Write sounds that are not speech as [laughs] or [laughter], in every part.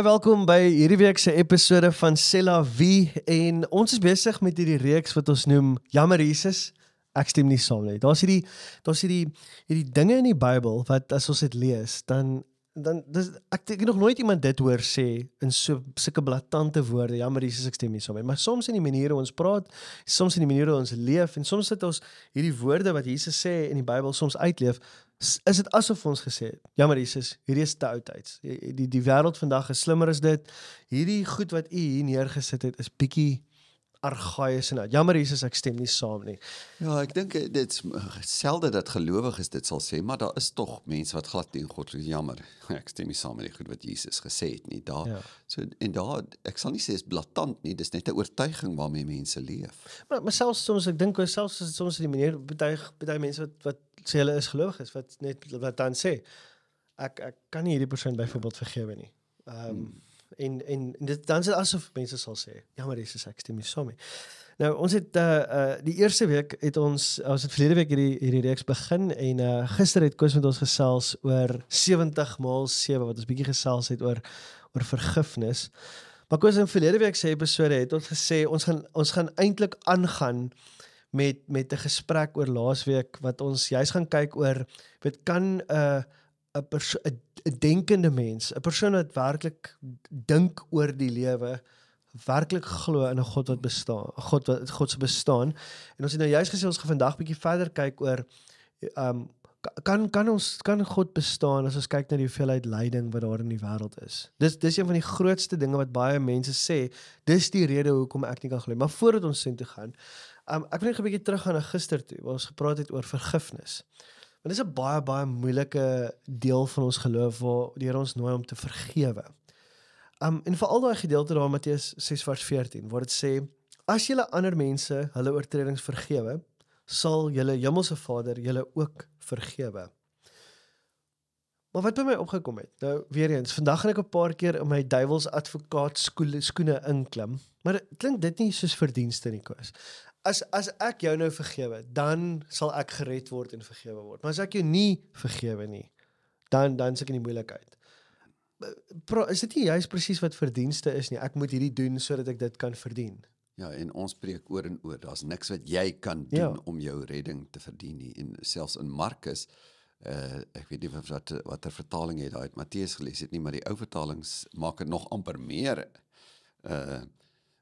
Baie welkom by hierdie week se episode van Cella V en ons is besig met hierdie reeks wat ons noem Jammer Jesus. Ek stem nie saam nie. Daar's hierdie daar's hierdie hierdie dinge in die Bybel wat as ons dit lees, dan dan dis ek het nog nooit iemand dit hoor sê in so sulke blaatante woorde. Jammer Jesus, ek stem nie saam nie. Maar soms in die maniere ons praat, soms in die maniere ons leef en soms sit ons hierdie woorde wat Jesus sê in die Bybel soms uitleef, is dit asof ons gesê het, jammer Jesus, hierdie is te oud uit. Die die, die wêreld vandag is slimmer as dit. Hierdie goed wat u hier neergesit het is bietjie argaïes en uit. Jammer Jesus, ek stem nie saam nie. Ja, ek dink eh, dit's eh, selde dat gelowiges dit sal sê, maar daar is tog mense wat glad teen God is. Jammer. [laughs] Ek stem nie saam met die goed wat Jesus gesê het nie. Daar ja. so en daar ek sal nie sê is blaatant nie, dis net 'n oortuiging waarmee mense leef. Maar myself soms ek dink myself soms in die manier betuig baie mense wat wat sê hulle is gelowiges wat net wat dan sê ek ek kan nie hierdie persoon byvoorbeeld vergewe nie. Ehm um, hmm en en, en dit dan sit asof mense sal sê ja maar dis ek stem nie saam nie. Nou ons het uh, uh die eerste week het ons ons het verlede week hierdie hierdie reeks begin en uh gister het Koos met ons gesels oor 70 maal 7 wat ons bietjie gesels het oor oor vergifnis. Maar Koos in verlede week se episode het ons gesê ons gaan ons gaan eintlik aangaan met met 'n gesprek oor laasweek wat ons juist gaan kyk oor weet kan 'n uh, 'n 'n denkende mens, 'n persoon wat werklik dink oor die lewe, werklik glo in 'n God wat bestaan, 'n God wat God se bestaan. En ons het nou juis gesê ons gaan vandag bietjie verder kyk oor ehm um, kan kan ons kan God bestaan as ons kyk na die hoeveelheid lyding wat daar in die wêreld is. Dis dis een van die grootste dinge wat baie mense sê, dis die rede hoekom ek nie kan glo nie. Maar voordat ons sien toe gaan, um, ek wil net 'n bietjie teruggaan na gister toe waar ons gepraat het oor vergifnis. Want dit is 'n baie baie moeilike deel van ons geloof waar die Here ons nooi om te vergewe. Um en veral daai gedeelte daar Mattheus 6 vers 14 waar dit sê as jy ander mense hulle oortredings vergewe, sal julle hemelse Vader julle ook vergewe. Maar wat by my opgekom het. Nou weer eens, vandag gaan ek 'n paar keer in my duiwels advokaat skoene inklim, maar klink dit nie soos verdienste nie, Koos as as ek jou nou vergewe, dan sal ek gered word en vergewe word. Maar as ek jou nie vergewe nie, dan dan sit ek in die moeilikheid. Pro, is dit nie juist presies wat verdienste is nie? Ek moet hierdie doen sodat ek dit kan verdien. Ja, en ons preek oor en oor, daar's niks wat jy kan ja. doen ja. om jou redding te verdien nie. En selfs in Markus uh ek weet nie of wat wat ter vertaling het daai uit Matteus gelees het nie, maar die ou vertalings maak dit nog amper meer uh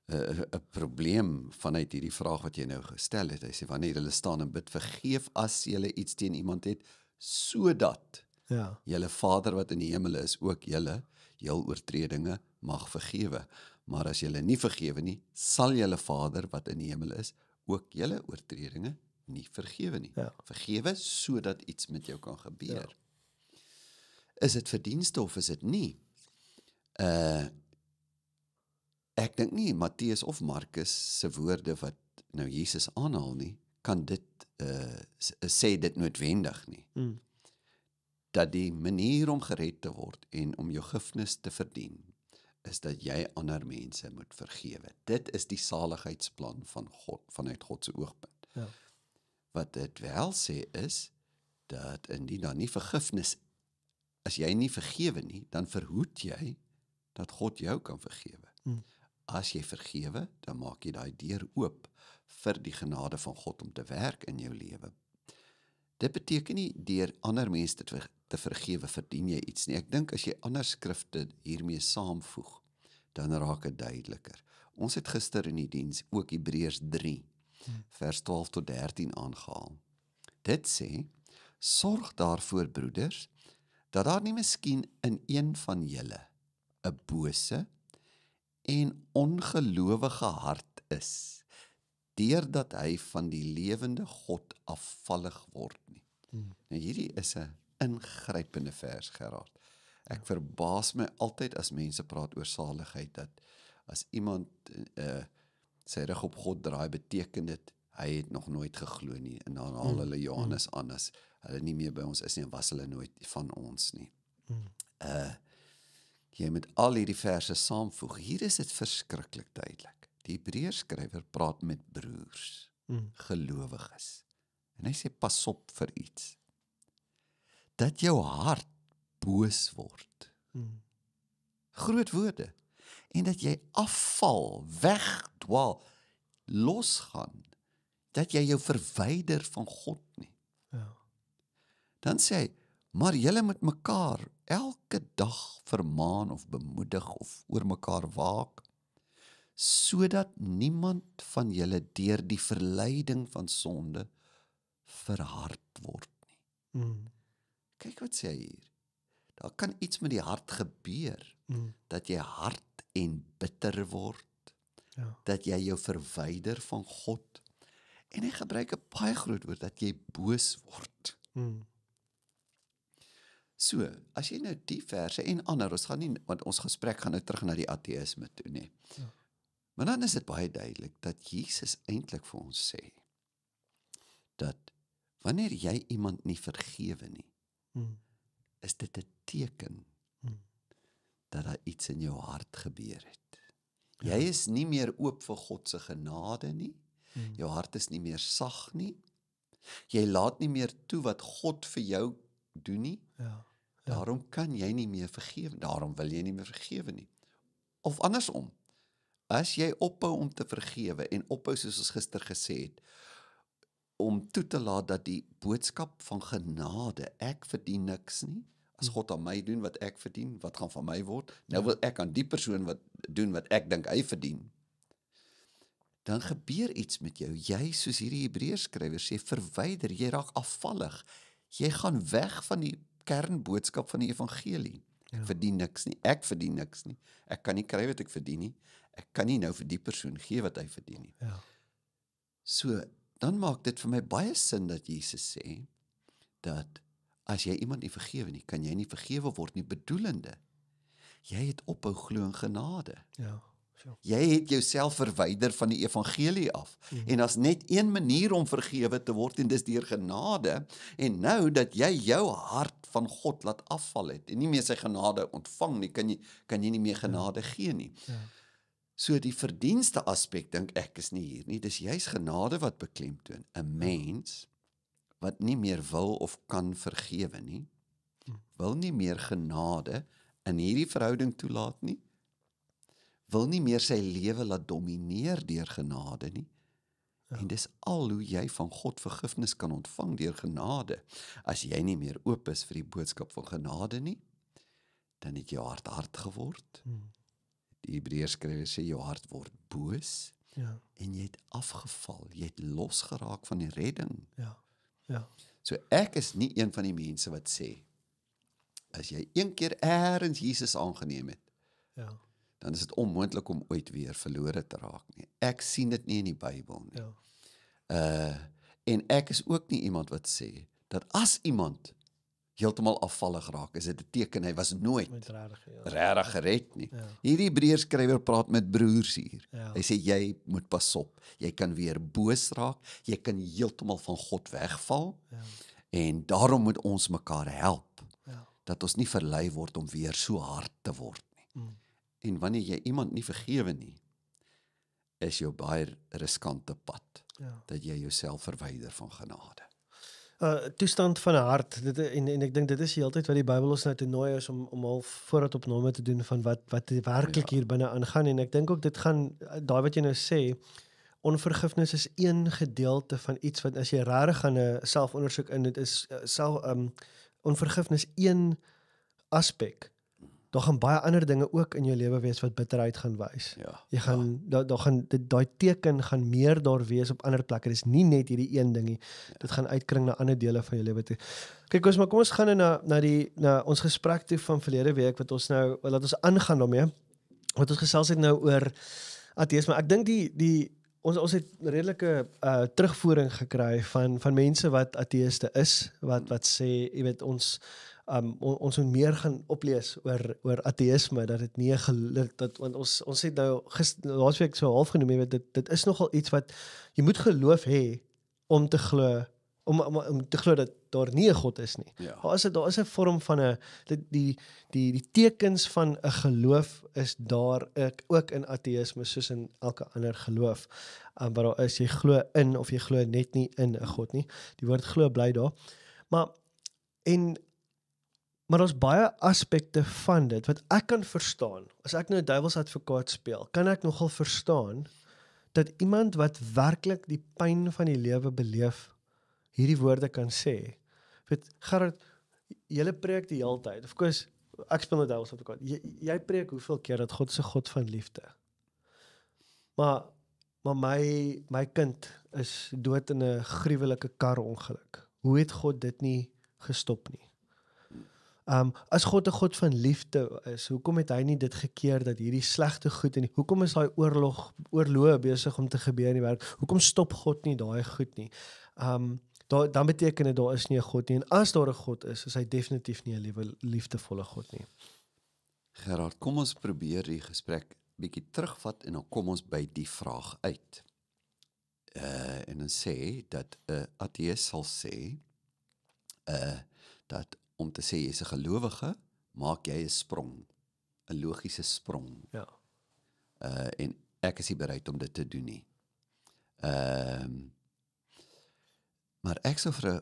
'n probleem vanuit hierdie vraag wat jy nou gestel het. Hy sê wanneer hulle staan en bid, vergeef as hulle iets teen iemand het sodat ja, julle Vader wat in die hemel is ook julle heel oortredinge mag vergewe. Maar as julle nie vergewe nie, sal julle Vader wat in die hemel is ook julle oortredinge nie vergewe nie. Ja. Vergewe sodat iets met jou kan gebeur. Ja. Is dit verdienste of is dit nie? Uh dink nie Matteus of Markus se woorde wat nou Jesus aanhaal nie, kan dit uh sê dit noodwendig nie. Mm. Dat die manier om gered te word en om jou gifnis te verdien is dat jy ander mense moet vergewe. Dit is die saligheidsplan van God vanuit God se oogpunt. Ja. Wat dit wel sê is dat indien dan nie vergifnis as jy nie vergewe nie, dan verhoed jy dat God jou kan vergewe. Mm. As jy vergewe, dan maak jy daai deur oop vir die genade van God om te werk in jou lewe. Dit beteken nie deur ander mense te te vergewe verdien jy iets nie. Ek dink as jy ander skrifte hiermee saamvoeg, dan raak dit duideliker. Ons het gister in die diens ook Hebreërs 3 vers 12 tot 13 aangehaal. Dit sê: Sorg daarvoor broeders dat daar nie miskien in een van julle 'n bose en ongelowige hart is deurdat hy van die lewende God afvallig word nie. Hmm. Nou hierdie is 'n ingrypende vers geraak. Ek ja. verbaas my altyd as mense praat oor saligheid dat as iemand uh eh, eh, sê reg op God draai beteken dit hy het nog nooit geglo nie en dan al hmm. hulle Johannes hmm. anders hulle nie meer by ons is nie en was hulle nooit van ons nie. Hmm. Uh jy met al hierdie verse saamvoeg, hier is dit verskriklik duidelik. Die Hebreërs skrywer praat met broers, mm. gelowiges. En hy sê pas op vir iets. Dat jou hart boos word. Mm. Groot woorde. En dat jy afval, wegdwaal, losgaan, dat jy jou verwyder van God nie. Ja. Dan sê hy, maar julle met mekaar elke dag vermaan of bemoedig of oor mekaar waak sodat niemand van julle deur die verleiding van sonde verhard word nie. Mm. Kyk wat sê hy hier. Daar kan iets met die hart gebeur mm. dat jy hard en bitter word. Ja. Dat jy jou verwyder van God en hy gebruik 'n baie groot woord dat jy boos word. Mm. So, as jy nou die verse en ander, ons gaan nie want ons gesprek gaan nou terug na die ateïsme toe nie. Ja. Maar dan is dit baie duidelik dat Jesus eintlik vir ons sê dat wanneer jy iemand nie vergewe nie, hmm. is dit 'n teken hmm. dat daar iets in jou hart gebeur het. Ja. Jy is nie meer oop vir God se genade nie. Hmm. Jou hart is nie meer sag nie. Jy laat nie meer toe wat God vir jou doen nie. Ja, ja. Daarom kan jy nie meer vergewe. Daarom wil jy nie meer vergewe nie. Of andersom. As jy ophou om te vergewe en ophou soos ons gister gesê het om toe te laat dat die boodskap van genade, ek verdien niks nie, as hm. God aan my doen wat ek verdien, wat gaan van my word? Nou ja. wil ek aan die persoon wat doen wat ek dink hy verdien. Dan gebeur iets met jou. Jy soos hierdie Hebreërs skrywer sê verwyder, jy raak afvallig. Jy gaan weg van die kernboodskap van die evangelie. Ek ja. verdien niks nie. Ek verdien niks nie. Ek kan nie kry wat ek verdien nie. Ek kan nie nou vir die persoon gee wat hy verdien nie. Ja. So, dan maak dit vir my baie sin dat Jesus sê dat as jy iemand nie vergewe nie, kan jy nie vergewe word nie bedoelende. Jy het ophou glo in genade. Ja. Jy het jouself verwyder van die evangelie af. Mm -hmm. En as net een manier om vergewe te word en dis deur genade en nou dat jy jou hart van God laat afval het en nie meer sy genade ontvang nie, kan jy kan jy nie meer ja. genade ja. gee nie. Ja. So die verdienste aspek dink ek is nie hier nie. Dis juis genade wat beklemtoon. 'n Mens wat nie meer wil of kan vergewe nie, hm. wil nie meer genade in hierdie verhouding toelaat nie. Wil nie meer sy lewe laat domineer deur genade nie. En dis al hoe jy van God vergifnis kan ontvang deur genade. As jy nie meer oop is vir die boodskap van genade nie, dan het jou hart hard geword. Hmm. Die Hebreërs skryf sê jou hart word boos. Ja. En jy het afgeval, jy het losgeraak van die redding. Ja. Ja. So ek is nie een van die mense wat sê as jy een keer eers Jesus aangeneem het, ja. dan is dit onmoontlik om ooit weer verlore te raak nie ek sien dit nie in die Bybel nie. Ja. Uh en ek is ook nie iemand wat sê dat as iemand heeltemal afvallig raak, is dit 'n teken hy was nooit regtig ja. gered nie. Ja. Hierdie Hebreërs skrywer praat met broers hier. Ja. Hy sê jy moet pas op. Jy kan weer boos raak. Jy kan heeltemal van God wegval. Ja. En daarom moet ons mekaar help. Ja. Dat ons nie verlei word om weer so hard te word nie. Mm. En wanneer jy iemand nie vergewe nie, is jou baie riskante pad. Ja. Dat jy jouself verwyder van genade. Uh toestand van 'n hart dit en en ek dink dit is heeltyd wat die Bybel ons nou te nooi is om om half voorat op name te doen van wat wat werklik ja. hier binne aangaan en ek dink ook dit gaan uh, daai wat jy nou sê onvergifnis is een gedeelte van iets wat as jy regtig gaan 'n uh, selfondersoek in dit is uh, self um onvergifnis een aspek daar gaan baie ander dinge ook in jou lewe wees wat bitterheid gaan wys. Ja. Jy gaan ja. daar da gaan dit daai teken gaan meer daar wees op ander plekke. Dis nie net hierdie een ding nie. Ja. Dit gaan uitkring na ander dele van jou lewe toe. Kyk, kom ons kom ons gaan nou na na die na ons gesprek toe van verlede week wat ons nou laat ons aangaan daarmee. Wat ons gesels het nou oor ateïsme. Ek dink die die ons ons het redelike uh terugvoering gekry van van mense wat ateïste is wat wat sê jy weet ons um, on, ons moet meer gaan oplees oor oor ateïsme dat dit nie geluk, dat want ons ons het nou laasweek so half genoem weet dit dit is nogal iets wat jy moet geloof hê om te glo om, om om te glo dat daar nie 'n god is nie. Ja. Daar is daar is 'n vorm van 'n die, die die die tekens van 'n geloof is daar ek, ook in ateïsme soos in elke ander geloof. Um, wat daar is jy glo in of jy glo net nie in 'n god nie. Die woord glo bly daar. Maar en Maar daar's baie aspekte van dit wat ek kan verstaan. As ek nou duiwels advokaat speel, kan ek nogal verstaan dat iemand wat werklik die pyn van die lewe beleef hierdie woorde kan sê. Weet, Gerard, jy lê preek die hele tyd. Of kos ek speel nou duiwels advokaat. Jy jy preek hoeveel keer dat God se God van liefde. Maar maar my my kind is dood in 'n gruwelike karongeluk. Hoe het God dit nie gestop nie? Um as God 'n God van liefde is, hoekom het hy nie dit gekeer dat hierdie slegte goed en hoekom is daai oorlog oorloop besig om te gebeur in die wêreld? Hoekom stop God nie daai goed nie? Um daar dan beteken dit daar is nie 'n God nie en as daar 'n God is, is hy definitief nie 'n liefdevolle God nie. Gerard, kom ons probeer die gesprek bietjie terugvat en dan kom ons by die vraag uit. Uh en dan sê dat 'n uh, ateïs sal sê uh dat om te sê jy's 'n gelowige, maak jy 'n sprong, 'n logiese sprong. Ja. Uh en ek is nie bereid om dit te doen nie. Ehm uh, maar ek sou vir 'n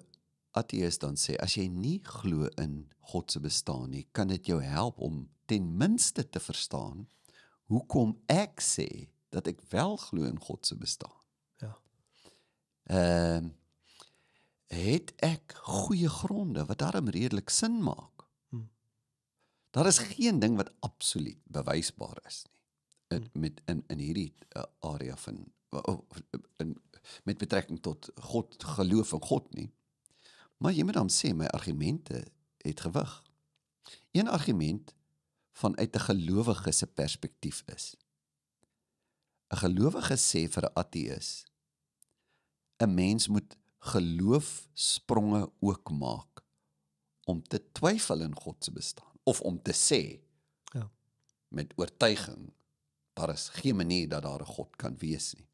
ateïs dan sê as jy nie glo in God se bestaan nie, kan dit jou help om ten minste te verstaan hoekom ek sê dat ek wel glo in God se bestaan. Ja. Ehm uh, het ek goeie gronde wat daarom redelik sin maak. Hm. Daar is geen ding wat absoluut bewysbaar is nie. In hm. met in in hierdie eh, area van in met betrekking tot God geloof en God nie. Maar jy moet dan sê my argumente het gewig. Een argument vanuit 'n gelowige se perspektief is. 'n Gelowige sê vir 'n ateïs 'n mens moet geloofspronge ook maak om te twyfel in God se bestaan of om te sê ja met oortuiging daar is geen manier dat daar 'n God kan wees nie.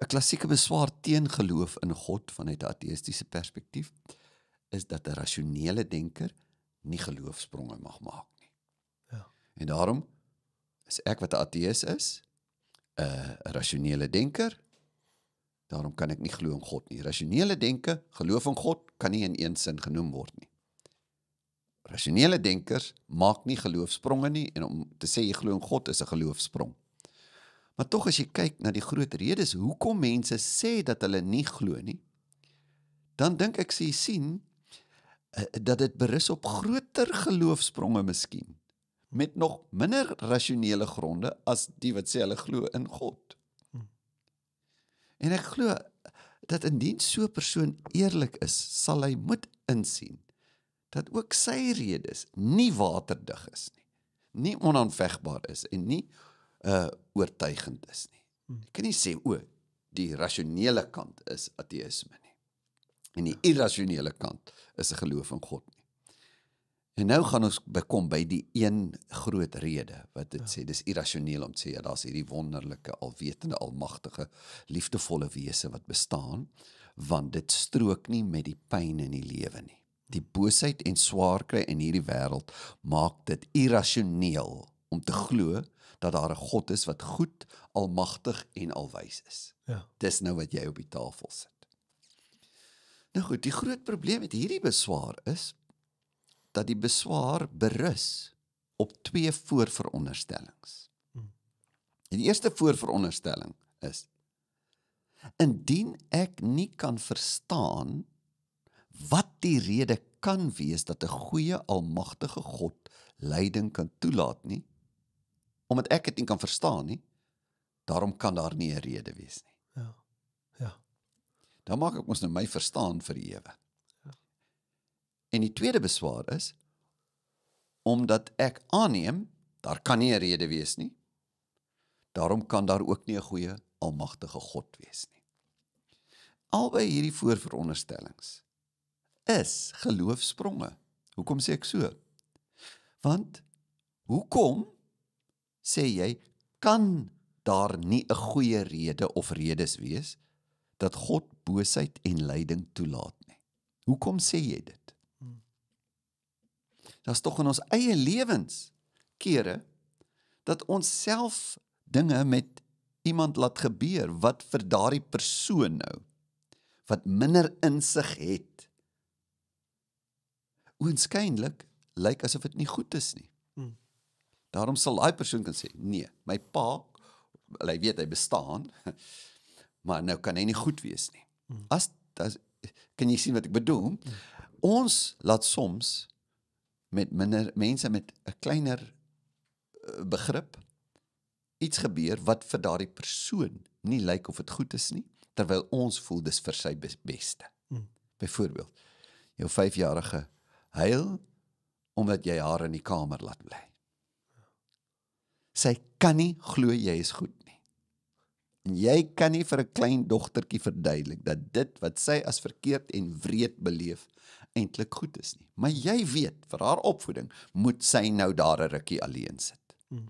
'n Klassieke beswaar teen geloof in God vanuit 'n ateïstiese perspektief is dat 'n rasionele denker nie geloofspronge mag maak nie. Ja. En daarom is ek wat 'n ateïs is, 'n rasionele denker, Daarom kan ek nie glo in God nie. Rasionele denke, geloof in God kan nie in een sin genoem word nie. Rasionele denkers maak nie geloofspronge nie en om te sê jy glo in God is 'n geloofsprong. Maar tog as jy kyk na die groot redes hoekom mense sê dat hulle nie glo nie, dan dink ek sê sien eh, dat dit berus op groter geloofspronge miskien met nog minder rasionele gronde as die wat sê hulle glo in God. En ek glo dat indien so 'n persoon eerlik is, sal hy moet insien dat ook sy redes nie waterdig is nie. Nie onaanvegbaar is en nie uh oortuigend is nie. Jy hmm. kan nie sê o die rasionele kant is ateïsme nie. En die irrasionele kant is 'n geloof in God En nou gaan ons bykom by die een groot rede wat dit ja. sê dis irrasioneel om te sê ja, daar's hierdie wonderlike alwetende almagtige liefdevolle wese wat bestaan want dit strook nie met die pyn in die lewe nie. Die boosheid en swaar kry in hierdie wêreld maak dit irrasioneel om te glo dat daar 'n God is wat goed, almagtig en alwys is. Ja. Dis nou wat jy op die tafel sit. Nou goed, die groot probleem met hierdie beswaar is dat die beswaar berus op twee voorveronderstellings. Hmm. En die eerste voorveronderstelling is indien ek nie kan verstaan wat die rede kan wees dat 'n goeie almagtige God lyding kan toelaat nie omdat ek dit nie kan verstaan nie daarom kan daar nie 'n rede wees nie ja ja dan maak ek mos nou my verstaan vir ewe En die tweede beswaar is omdat ek aanneem, daar kan nie 'n rede wees nie. Daarom kan daar ook nie 'n goeie almagtige God wees nie. Albei hierdie voorveronderstellings is geloofspronge. Hoekom sê ek so? Want hoekom sê jy kan daar nie 'n goeie rede of redes wees dat God boosheid en lyding toelaat nie? Hoekom sê jy dit? Daar's tog in ons eie lewens kere dat ons self dinge met iemand laat gebeur wat vir daardie persoon nou wat minder insig het oënskynlik lyk asof dit nie goed is nie. Hmm. Daarom sal daai persoon kan sê, "Nee, my pa, hy weet hy bestaan, [laughs] maar nou kan hy nie goed wees nie." Hmm. As, as kan jy sien wat ek bedoel? Hmm. Ons laat soms met minder mense met 'n kleiner eh, begrip iets gebeur wat vir daardie persoon nie lyk of dit goed is nie terwyl ons voel dis vir sy beste. Hmm. Byvoorbeeld jou 5-jarige huil omdat jy haar in die kamer laat bly. Sy kan nie glo jy is goed nie. En jy kan nie vir 'n klein dogtertjie verduidelik dat dit wat sy as verkeerd en wreed beleef eintlik goed is nie. Maar jy weet, vir haar opvoeding moet sy nou daar 'n rukkie alleen sit. Hmm.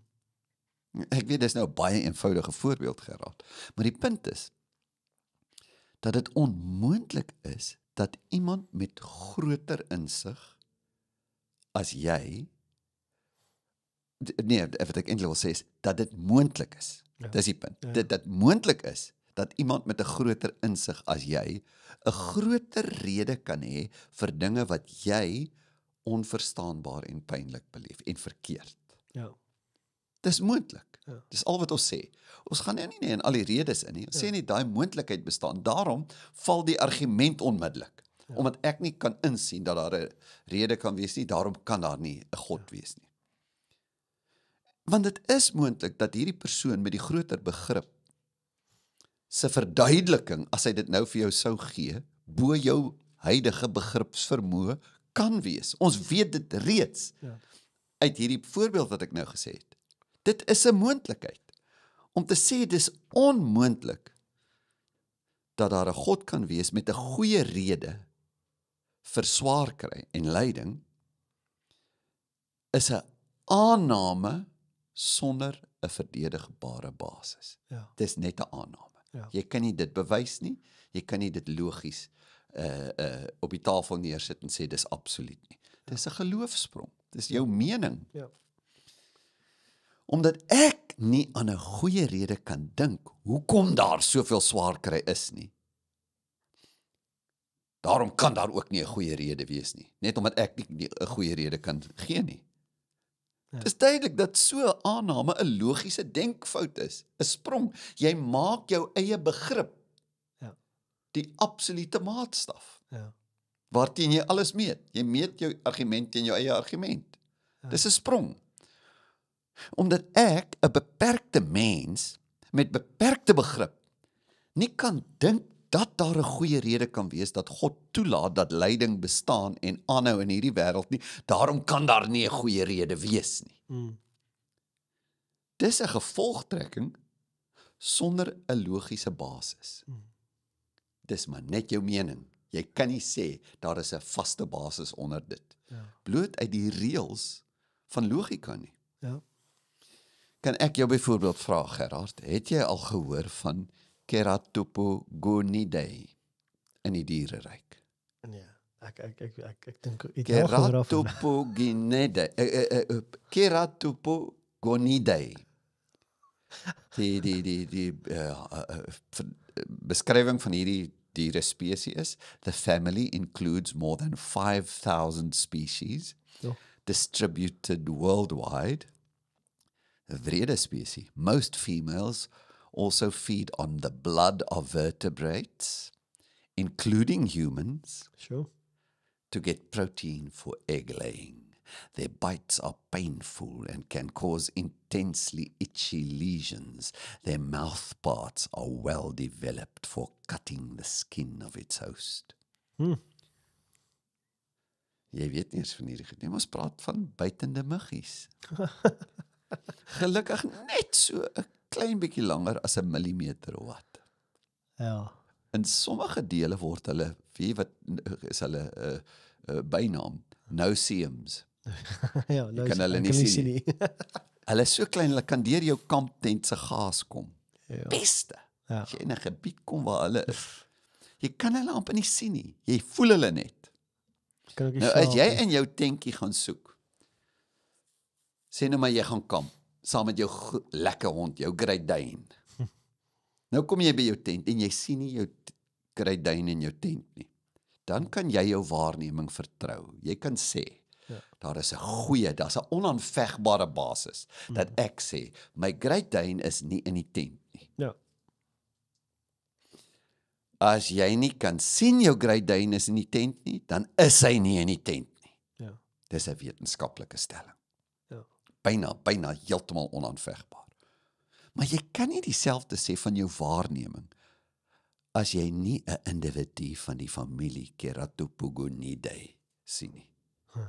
Ek weet dit is nou 'n baie eenvoudige voorbeeld geraak, maar die punt is dat dit onmoontlik is dat iemand met groter insig as jy nee, ek wil eintlik wil sê dat dit moontlik is. Ja. Dis die punt. Ja. Dit dat moontlik is dat iemand met 'n groter insig as jy 'n groter rede kan hê vir dinge wat jy onverstaanbaar en pynlik beleef en verkeerd. Ja. Dis moontlik. Ja. Dis al wat ons sê. Ons gaan nou nie nie in al die redes in nie. Ons ja. sê net daai moontlikheid bestaan. Daarom val die argument onmiddellik. Ja. Omdat ek nie kan insien dat daar 'n rede kan wees nie, daarom kan daar nie 'n God ja. wees nie. Want dit is moontlik dat hierdie persoon met die groter begrip se verduideliking as hy dit nou vir jou sou gee bo jou huidige begripsvermoë kan wees. Ons weet dit reeds. Ja. Uit hierdie voorbeeld wat ek nou gesê het. Dit is 'n moontlikheid om te sê dis onmoontlik dat daar 'n God kan wees met 'n goeie rede vir swaar kry en lyding is 'n aanname sonder 'n verdedigbare basis. Ja. Dis net 'n aanname. Ja. Jy kan nie dit bewys nie. Jy kan nie dit logies uh uh op die tafel neersit en sê dis absoluut nie. Dis 'n ja. geloofsprong. Dis jou ja. mening. Ja. Omdat ek nie aan 'n goeie rede kan dink hoekom daar soveel swaar kry is nie. Daarom kan daar ook nie 'n goeie rede wees nie, net omdat ek nie 'n goeie rede kan gee nie. Ja. Dit is duidelik dat so 'n aanname 'n logiese denkfout is, 'n sprong. Jy maak jou eie begrip. Ja. Die absolute maatstaf. Ja. Waarteen jy alles meet. Jy meet jou argument teen jou eie argument. Ja. Dis 'n sprong. Omdat ek 'n beperkte mens met beperkte begrip nie kan dink dat daar 'n goeie rede kan wees dat God toelaat dat lyding bestaan en aanhou in hierdie wêreld nie. Daarom kan daar nie 'n goeie rede wees nie. Mm. Dis 'n gevolgtrekking sonder 'n logiese basis. Mm. Dis maar net jou mening. Jy kan nie sê daar is 'n vaste basis onder dit. Ja. Bloot uit die reëls van logika nie. Ja. Kan ek jou byvoorbeeld vra Gerard, het jy al gehoor van Keratopogonidae in die diereryk. Ja, nee, ek ek ek ek ek dink Keratopogonidae Keratopogonidae eh, eh, eh, die die die die uh, uh, beskrywing van hierdie diere spesies the family includes more than 5000 species so. Ja. distributed worldwide the vrede spesies most females also feed on the blood of vertebrates, including humans, sure. to get protein for egg laying. Their bites are painful and can cause intensely itchy lesions. Their mouth parts are well developed for cutting the skin of its host. Hmm. Jy weet nie eens van hierdie gedoen. Ons praat van bytende muggies. [laughs] Gelukkig net so 'n klein bietjie langer as 'n millimeter of wat. Ja. In sommige dele word hulle wie wat is hulle eh uh, uh, bynaam no seams. [laughs] ja, no seams. Kan hulle nie sien nie. [laughs] hulle is so klein hulle kan deur jou kamp tent se gaas kom. Ja. Beste. Ja. In 'n gebied kom waar hulle is. Jy kan hulle amper nie sien nie. Jy voel hulle net. Kan ek nou, as jy in jou tentjie gaan soek. Sien nou maar jy gaan kamp saam met jou lekker hond, jou Great [laughs] Dane. Nou kom jy by jou tent en jy sien nie jou Great Dane in jou tent nie. Dan kan jy jou waarneming vertrou. Jy kan sê Ja. Daar is 'n goeie, daar's 'n onaanvegbare basis dat mhm. ek sê my Great Dane is nie in die tent nie. Ja. As jy nie kan sien jou Great Dane is in die tent nie, dan is hy nie in die tent nie. Ja. Dis 'n wetenskaplike stelling byna byna heeltemal onaanvegbaar. Maar jy kan nie dieselfde sê van jou waarneming as jy nie 'n individu van die familie Keratopogonidae sien nie. Huh.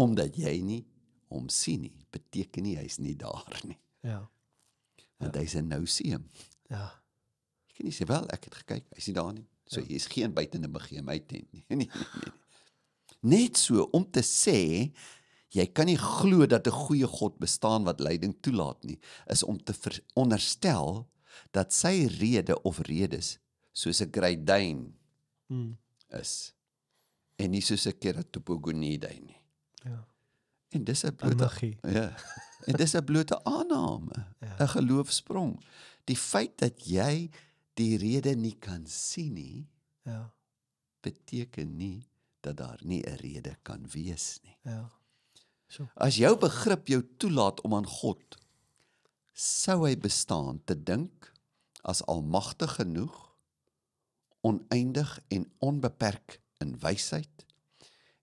Omdat jy nie hom sien nie, beteken nie hy's nie daar nie. Ja. Want ja. hy's 'n nouseum. Ja. Jy kan nie sê wel ek het gekyk, hy's nie daar nie. So ja. hier's geen buitenebegeemheid nie. [laughs] Nee, nee, nee, nee. Net so om te sê Jy kan nie glo dat 'n goeie God bestaan wat lyding toelaat nie, is om te veronderstel dat sy rede of redes soos 'n great dane is en nie soos 'n keratopogonidae nie. Ja. En dis 'n blote ja. En dis 'n blote aanname, 'n ja. geloofsprong. Die feit dat jy die rede nie kan sien nie, ja, beteken nie dat daar nie 'n rede kan wees nie. Ja So. As jou begrip jou toelaat om aan God sou hy bestaan te dink as almagtig genoeg, oneindig en onbeperk in wysheid.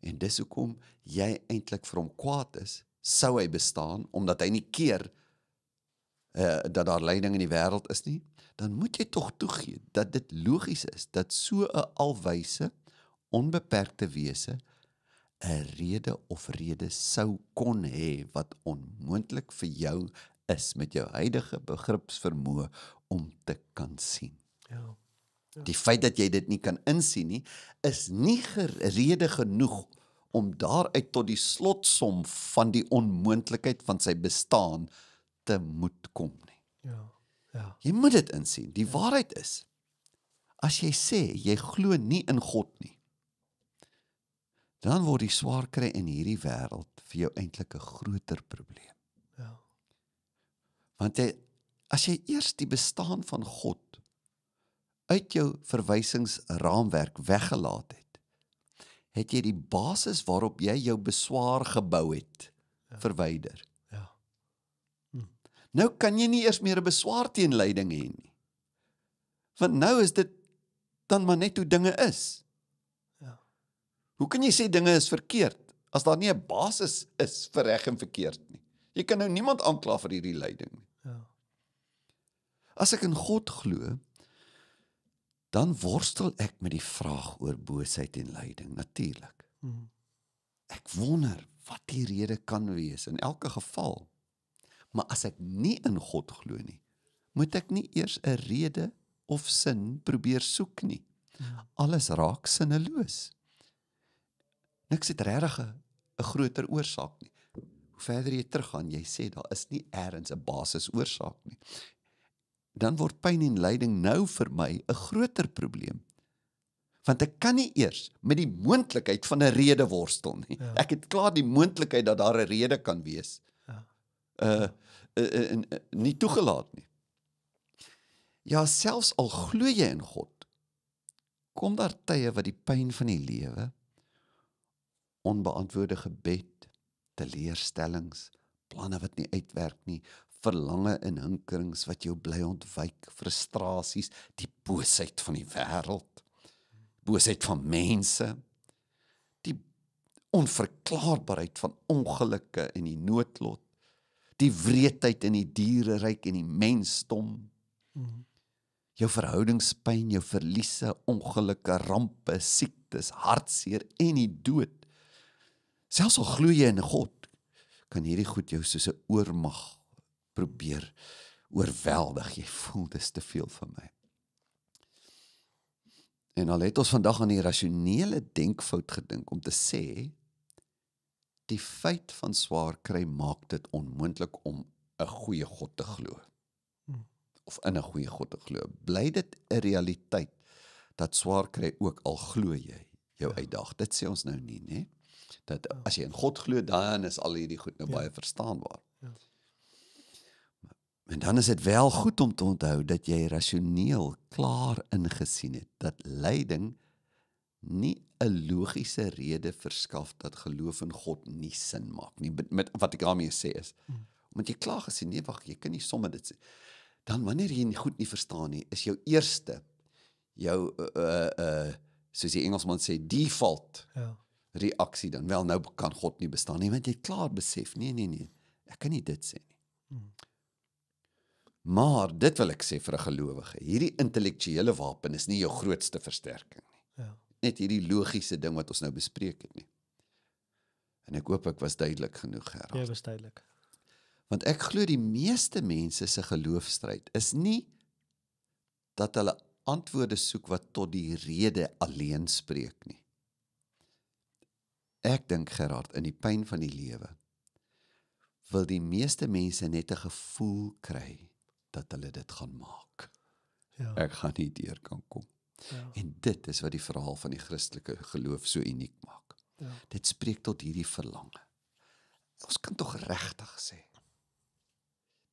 En dis hoekom jy eintlik vir hom kwaad is, sou hy bestaan omdat hy nie keer uh dat daar leiding in die wêreld is nie, dan moet jy tog toegee dat dit logies is dat so 'n alwyse, onbeperkte wese 'n rede of rede sou kon hê wat onmoontlik vir jou is met jou huidige begripsvermoë om te kan sien. Ja. ja. Die feit dat jy dit nie kan insien nie is nie rede genoeg om daaruit tot die slotsom van die onmoontlikheid van sy bestaan te moet kom nie. Ja. Ja. Jy moet dit insien. Die ja. waarheid is as jy sê jy glo nie in God nie dan word die swaar kry in hierdie wêreld vir jou eintlik 'n groter probleem. Ja. Want jy as jy eers die bestaan van God uit jou verwysingsraamwerk weggelaat het, het jy die basis waarop jy jou beswaar gebou het ja. verwyder. Ja. Hm. Nou kan jy nie eers meer 'n beswaar teen lyding hê nie. Want nou is dit dan maar net hoe dinge is. Hoe kan jy sê dinge is verkeerd as daar nie 'n basis is vir reg en verkeerd nie? Jy kan nou niemand aankla vir hierdie lyding nie. Ja. As ek in God glo, dan worstel ek met die vraag oor boosheid en lyding natuurlik. Mhm. Ek wonder wat die rede kan wees in elke geval. Maar as ek nie in God glo nie, moet ek nie eers 'n rede of sin probeer soek nie. Mhm. Alles raak sinneloos. Ja niks het regtig 'n groter oorsaak nie. Hoe verder jy teruggaan, jy sê daar is nie eers 'n basiese oorsaak nie. Dan word pyn en lyding nou vir my 'n groter probleem. Want ek kan nie eers met die moontlikheid van 'n rede worstel nie. Ja. Ek het klaar die moontlikheid dat daar 'n rede kan wees. Ja. Uh, uh, uh, uh, uh nie toegelaat nie. Ja, selfs al glo jy in God, kom daar tye wat die pyn van die lewe onbeantwoorde gebed, teleurstellings, planne wat nie uitwerk nie, verlange en hinkerings wat jou bly ontwyk, frustrasies, die boosheid van die wêreld, boosheid van mense, die onverklaarbaarheid van ongelukke en die noodlot, die wreedheid in die diereryk en die mensdom. Mhm. Jou verhoudingspyn, jou verliese, ongelukke, rampe, siektes, hartseer en die dood. Selfs al glo jy in God, kan hierdie goed jou soos 'n oormag probeer oorweldig. Jy voel dis te veel vir my. En al het ons vandag aan die rasionele denkfout gedink om te sê die feit van swaar kry maak dit onmoontlik om 'n goeie God te glo. Hmm. Of in 'n goeie God te glo. Bly dit 'n realiteit dat swaar kry ook al glo jy jou ja. uitdag. Dit sê ons nou nie, né? Nee? dat ja. as jy in God glo dan is al hierdie goed nou ja. baie verstaanbaar. Ja. En dan is dit wel goed om te onthou dat jy rasioneel klaar ingesien het dat lyding nie 'n logiese rede verskaf dat geloof in God nie sin maak nie. Met, met wat ek daarmee sê is, mm. omdat jy klaar gesien nee wag, jy kan nie sommer dit sê. Dan wanneer jy nie goed nie verstaan nie, is jou eerste jou uh uh soos die Engelsman sê default. Ja reaksie dan wel nou kan God nie bestaan nie want jy klaar besef nee nee nee ek kan nie dit sê nie hmm. maar dit wil ek sê vir 'n gelowige hierdie intellektuele wapen is nie jou grootste versterking nie ja. net hierdie logiese ding wat ons nou bespreek het nie en ek hoop ek was duidelik genoeg geraak jy was duidelik want ek glo die meeste mense se geloofstryd is nie dat hulle antwoorde soek wat tot die rede alleen spreek nie Ek dink Gerard in die pyn van die lewe wil die meeste mense net 'n gevoel kry dat hulle dit gaan maak. Ja. Ek gaan nie deur kan kom. Ja. En dit is wat die verhaal van die Christelike geloof so uniek maak. Ja. Dit spreek tot hierdie verlang. Ons kan tog regtig sê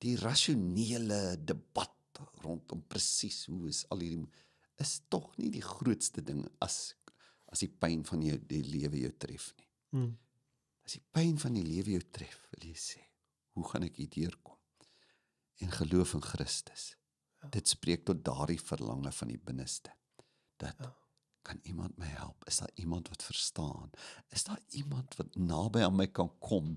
die rasionele debat rondom presies hoe is al hierdie is tog nie die grootste ding as as die pyn van jou die lewe jou tref nie. Mm. As die pyn van die lewe jou tref, wil jy sê, hoe gaan ek hier deurkom? En geloof in Christus. Ja. Dit spreek tot daardie verlange van die binneste. Dat ja. kan iemand my help? Is daar iemand wat verstaan? Is daar iemand wat naby aan my kan kom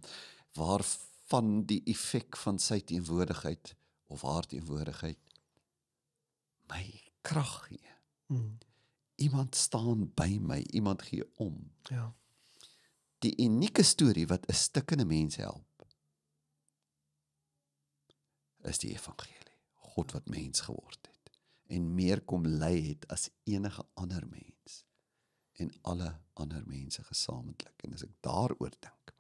waarvan die effek van sy teenwoordigheid of haar teenwoordigheid my krag gee? Mm iemand staan by my, iemand gee om. Ja. Die unieke storie wat 'n stukkende mens help is die evangelie. God wat mens geword het en meer kom lei het as enige ander mens en alle ander mense gesamentlik en as ek daaroor dink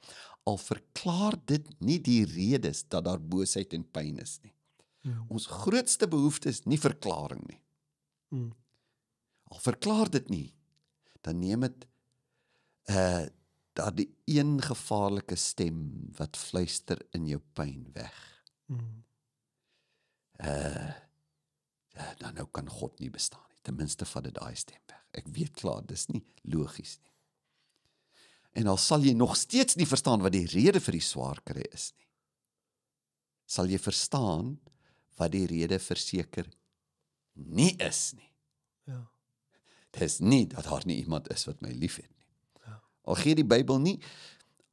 al verklaar dit nie die redes dat daar boosheid en pyn is nie. Mm. Ons grootste behoefte is nie verklaring nie. Mm al verklaar dit nie, dan neem dit uh eh, dat die een gevaarlike stem wat fluister in jou pyn weg. Mm. Uh dan nou kan God nie bestaan nie. Ten minste vat dit daai stem weg. Ek weet klaar, dis nie logies nie. En al sal jy nog steeds nie verstaan wat die rede vir die swaar kry is nie. Sal jy verstaan wat die rede verseker nie is nie. Ja dis nie dat daar nie iemand is wat my liefhet nie. Ja. Al gee die Bybel nie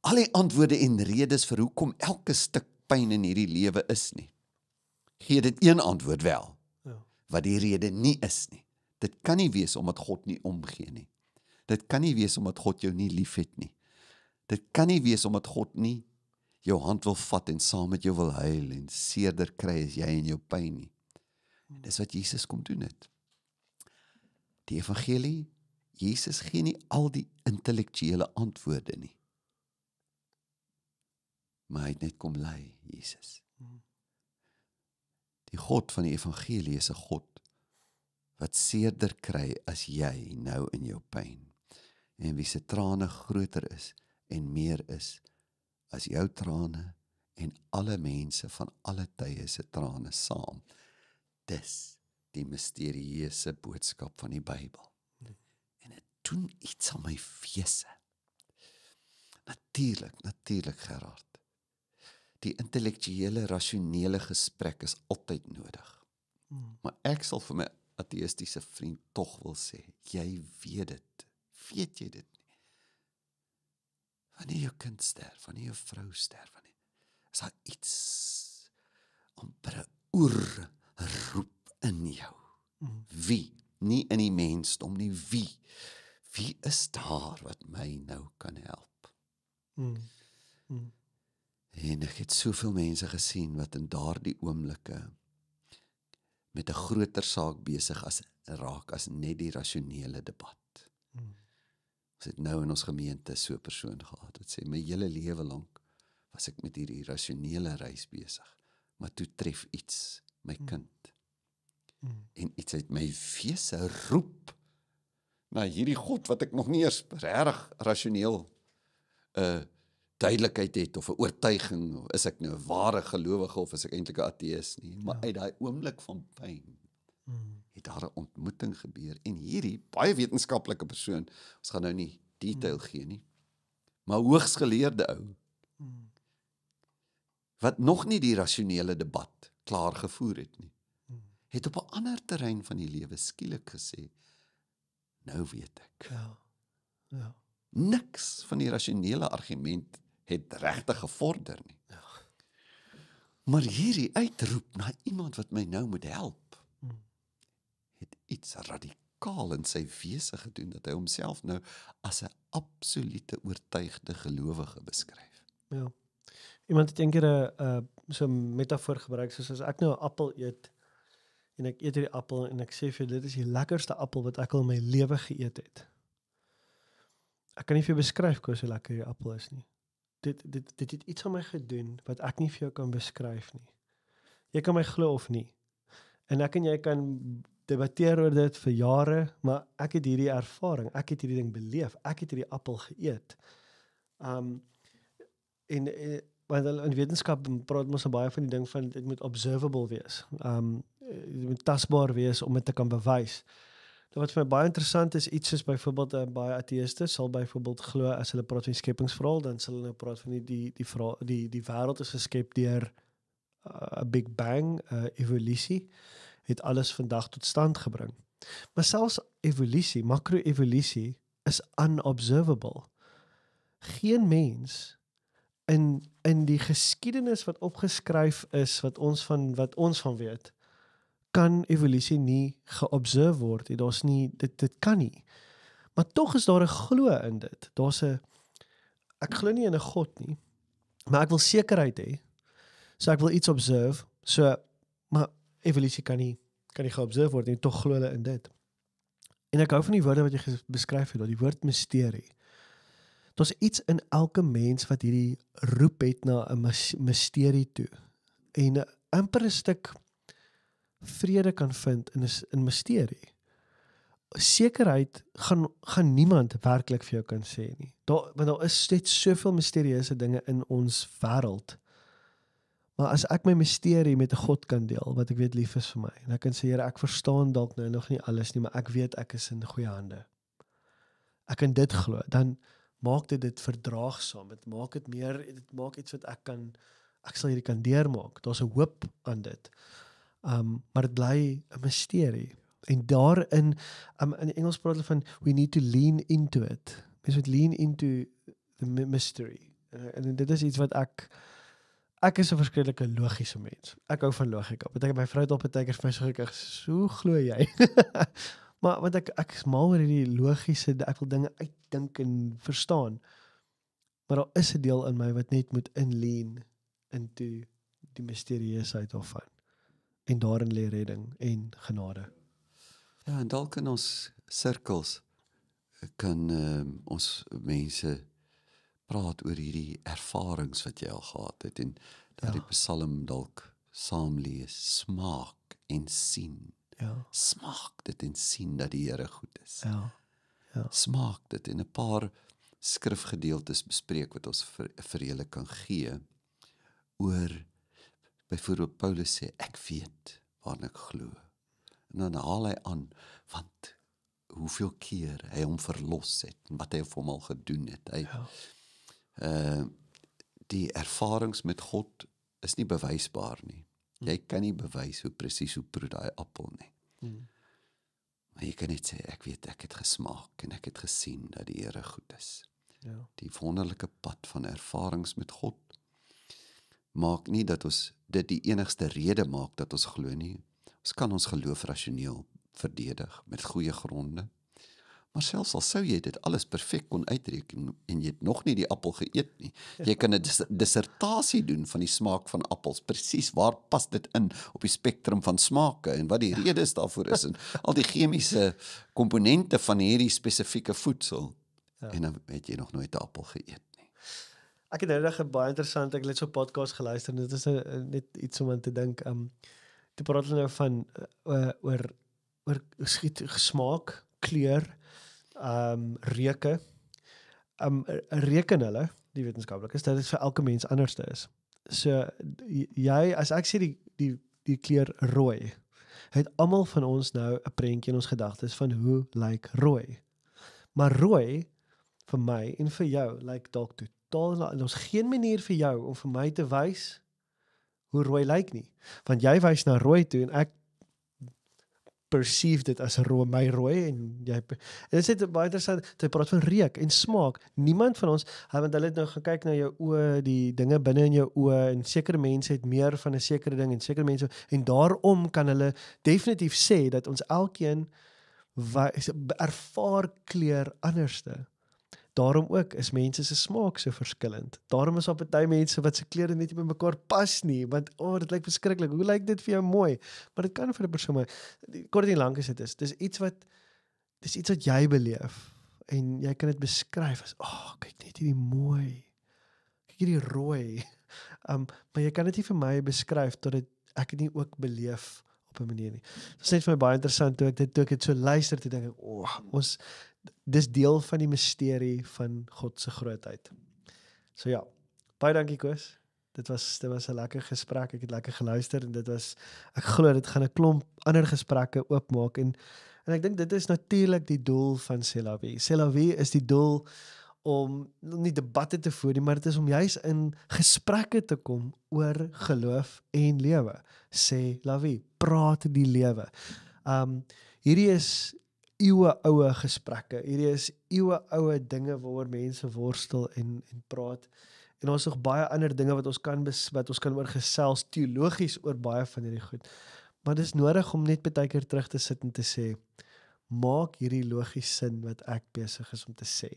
al die antwoorde en redes vir hoekom elke stuk pyn in hierdie lewe is nie. Gee dit een antwoord wel. Ja. Wat die rede nie is nie. Dit kan nie wees omdat God nie omgee nie. Dit kan nie wees omdat God jou nie liefhet nie. Dit kan nie wees omdat God nie jou hand wil vat en saam met jou wil huil en seerder kry as jy in jou pyn nie. En dis wat Jesus kom doen het. Die evangelie, Jesus gee nie al die intellektuele antwoorde nie. Maar hy het net kom lê, Jesus. Hmm. Die God van die evangelie is 'n God wat seerder kry as jy nou in jou pyn en wie se trane groter is en meer is as jou trane en alle mense van alle tye se trane saam. Dis die misterieuse boodskap van die Bybel. En dit doen iets aan my wese. Natuurlik, natuurlik geraak. Die intellektuele rasionele gesprek is altyd nodig. Hmm. Maar ek sal vir my ateïstiese vriend tog wil sê, jy weet dit. Weet jy dit nie? Wanneer jou kind sterf, wanneer jou vrou sterf, wanneer is daar iets om per oor roep in jou. Mm. Wie? Nie in die mensdom nie, wie? Wie is daar wat my nou kan help? Mm. Mm. En ek het soveel mense gesien wat in daardie oomblikke met 'n groter saak besig as raak as net die rasionele debat. Ons het nou in ons gemeente so 'n persoon gehad wat sê my hele lewe lank was ek met hierdie rasionele reis besig, maar toe tref iets my kind en iets uit my wese roep na hierdie God wat ek nog nie eens reg rasioneel 'n uh, eh, duidelikheid het of 'n oortuiging is ek nou 'n ware gelowige of is ek eintlik 'n ateïs nie maar ja. uit daai oomblik van pyn mm. het daar 'n ontmoeting gebeur en hierdie baie wetenskaplike persoon ons gaan nou nie detail mm. gee nie maar hoogs geleerde ou mm. wat nog nie die rasionele debat klaar gevoer het nie het op 'n ander terrein van die lewe skielik gesê nou weet ek. Ja. Ja. Niks van die rasionele argument het regtig gevorder nie. Ja. Maar hierdie uitroep na iemand wat my nou moet help hmm. het iets radikaal in sy wese gedoen dat hy homself nou as 'n absolute oortuigde gelowige beskryf. Ja. Iemand het eendag 'n uh, so 'n metafoor gebruik soos as ek nou 'n appel eet, en ek eet hierdie appel en ek sê vir jou dit is die lekkerste appel wat ek al in my lewe geëet het. Ek kan nie vir jou beskryf hoe so lekker hierdie appel is nie. Dit dit dit het iets aan my gedoen wat ek nie vir jou kan beskryf nie. Jy kan my glo of nie. En ek en jy kan debatteer oor dit vir jare, maar ek het hierdie ervaring, ek het hierdie ding beleef, ek het hierdie appel geëet. Um en en eh, want in wetenskap praat mens baie van die ding van dit moet observable wees. Um jy eh, moet tasbaar wees om dit te kan bewys. Dit nou, wat vir my baie interessant is, iets soos byvoorbeeld eh, baie ateëste sal byvoorbeeld glo as hulle praat van skepingsverhaal, dan sal hulle nou praat van die die die vraag die die wêreld is geskep deur 'n uh, eh, Big Bang, 'n uh, evolusie het alles vandag tot stand gebring. Maar selfs evolusie, makroevolusie is unobservable. Geen mens in in die geskiedenis wat opgeskryf is wat ons van wat ons van weet, kan evolusie nie geobserveer word nie. Daar's nie dit dit kan nie. Maar tog is daar 'n glo in dit. Daar's 'n ek glo nie in 'n god nie, maar ek wil sekerheid hê. So ek wil iets observe. So maar evolusie kan nie kan nie geobserveer word nie. Tog glo hulle in dit. En ek hou van die woorde wat jy beskryf het, daai woord misterie. Daar's iets in elke mens wat hierdie roep het na 'n misterie toe. En amper 'n stuk vrede kan vind in 'n in misterie. Sekerheid gaan gaan niemand werklik vir jou kan sê nie. Daar want daar is net soveel misterieuse dinge in ons wêreld. Maar as ek my misterie met 'n God kan deel wat ek weet lief is vir my en ek kan sê Here, ek verstaan dalk nou nog nie alles nie, maar ek weet ek is in goeie hande. Ek kan dit glo. Dan maak dit dit verdraagsaam. Dit maak dit meer dit maak iets wat ek kan ek sal hierdie kan deurmaak. Daar's 'n hoop aan dit. Um maar dit bly 'n misterie. En daarin um in Engels praat hulle van we need to lean into it. Mens moet lean into the mystery. En, eh, en dit is iets wat ek ek is 'n verskriklike logiese mens. Ek hou van logika. Beteken my vrou het op 'n tydjie vir my gesê, "So glo jy." [laughs] maar want ek ek is mal oor hierdie logiese ek wil dinge uitdink en verstaan. Maar daar is 'n deel in my wat net moet in lean into die mysterieusheid daarvan en daarin lê redding en genade. Ja, en dalk in ons sirkels eh, kan um, ons mense praat oor hierdie ervarings wat jy al gehad het en dat ja. die Psalm dalk saam lees, smaak en sien. Ja. Smaak dit en sien dat die Here goed is. Ja. Ja. Smaak dit en 'n paar skrifgedeeltes bespreek wat ons vir, vir julle kan gee oor byvoorbeeld Paulus sê ek weet waarna ek glo. En dan haal hy aan want hoeveel keer hy hom verlos het en wat hy vir hom al gedoen het. Hy ja. uh die ervarings met God is nie bewysbaar nie. Hm. Jy kan nie bewys hoe presies hoe proe daai appel nie. Hmm. Maar jy kan net sê ek weet ek het gesmaak en ek het gesien dat die Here goed is. Ja. Die wonderlike pad van ervarings met God maak nie dat ons dit die enigste rede maak dat ons glo nie. Ons kan ons geloof rasioneel verdedig met goeie gronde. Maar selfs al sou jy dit alles perfek kon uitreken en jy het nog nie die appel geëet nie. Ja. Jy kan 'n dissertasie doen van die smaak van appels. Presies waar pas dit in op die spektrum van smake en wat die redes daarvoor is en [laughs] al die chemiese komponente van hierdie spesifieke voedsel. Ja. En dan het jy nog nooit 'n appel geëet ek het inderdaad 'n baie interessante ek het so 'n podcast geluister en dit is 'n eh, net iets om aan te dink. Ehm um, te praat hulle nou van uh, oor oor geskied gesmaak, kleur, ehm um, reuke. Ehm um, reken hulle, die wetenskaplikes, dat dit vir elke mens anders is. So jy as ek sê die die die kleur rooi het almal van ons nou 'n prentjie in ons gedagtes van hoe lyk like rooi. Maar rooi vir my en vir jou lyk like dalk tot totaal en ons geen manier vir jou om vir my te wys hoe rooi lyk nie. Want jy wys na rooi toe en ek perceive dit as rooi my rooi en jy en dit is baie interessant te praat van reuk en smaak. Niemand van ons, want hulle het nou gekyk na jou oë, die dinge binne in jou oë en sekere mense het meer van 'n sekere ding en sekere mense en daarom kan hulle definitief sê dat ons elkeen ervaar kleur anderste. Daarom ook is mense se smaak so verskillend. Daarom is daar party mense wat se klere net nie by mekaar pas nie, want o, oh, dit lyk verskriklik. Hoe lyk dit vir jou mooi? Maar dit kan vir 'n persoon kort en lank is dit is. Dis iets wat dis iets wat jy beleef en jy kan dit beskryf as, "Ag, oh, kyk net hierdie mooi. Kyk hierdie rooi." [laughs] Um, maar jy kan dit nie vir my beskryf tot dit ek het nie ook beleef op 'n manier nie. Dit is net vir my baie interessant toe ek dit toe ek dit so luister te dink, "Ag, oh, ons dis deel van die misterie van God se grootheid. So ja, baie dankie Koos. Dit was dit was 'n lekker gesprek. Ek het lekker geluister en dit was ek glo dit gaan 'n klomp ander gesprekke oopmaak en en ek dink dit is natuurlik die doel van Selavi. Selavi is die doel om nie debatte te voer nie, maar dit is om juis in gesprekke te kom oor geloof en lewe. Sê Lavi, praat die lewe. Um hierdie is eeue oue gesprekke. Hierdie is eeue oue dinge waaroor mense worstel en en praat. En ons het nog baie ander dinge wat ons kan bes, wat ons kan oor gesels teologies oor baie van hierdie goed. Maar dis nodig om net baie keer terug te sit en te sê, maak hierdie logies sin wat ek besig is om te sê.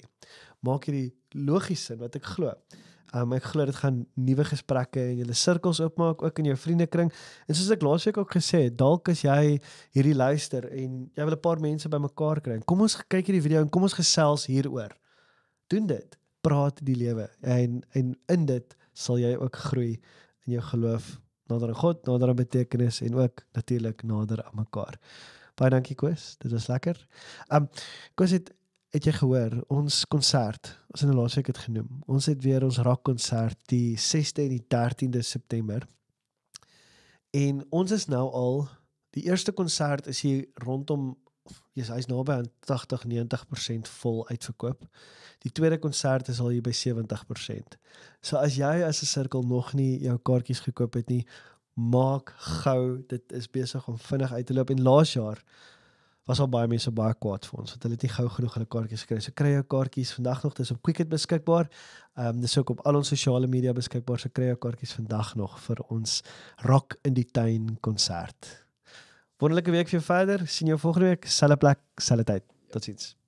Maak hierdie logies sin wat ek glo. Um, ek glo dit gaan nuwe gesprekke en julle sirkels oopmaak ook in jou vriendekring. En soos ek laasweek ook gesê het, dalk as jy hierdie luister en jy wil 'n paar mense bymekaar kry. Kom ons kyk hierdie video en kom ons gesels hieroor. Doen dit. Praat die lewe en en in dit sal jy ook groei in jou geloof nader aan God, nader aan betekenis en ook natuurlik nader aan mekaar. Baie dankie Koos, dit was lekker. Um Koos het het jy gehoor ons konsert, ons het nou laasweek dit genoem. Ons het weer ons rock konsert die 6de en die 13de September. En ons is nou al die eerste konsert is hier rondom Jesus, hy is naby aan 80-90% vol uitverkoop. Die tweede konsert is al hier by 70%. So as jy as 'n sirkel nog nie jou kaartjies gekoop het nie, maak gou, dit is besig om vinnig uit te loop en laas jaar was al baie mense baie kwaad vir ons want hulle het nie gou genoeg hulle kaartjies gekry. So kry jou kaartjies vandag nog, dis op Quicket beskikbaar. Ehm um, dis ook op al ons sosiale media beskikbaar. So kry jou kaartjies vandag nog vir ons Rock in die Tuin konsert. Wonderlike week vir jou verder. Sien jou volgende week, selfde plek, selfde tyd. Totsiens. Ja.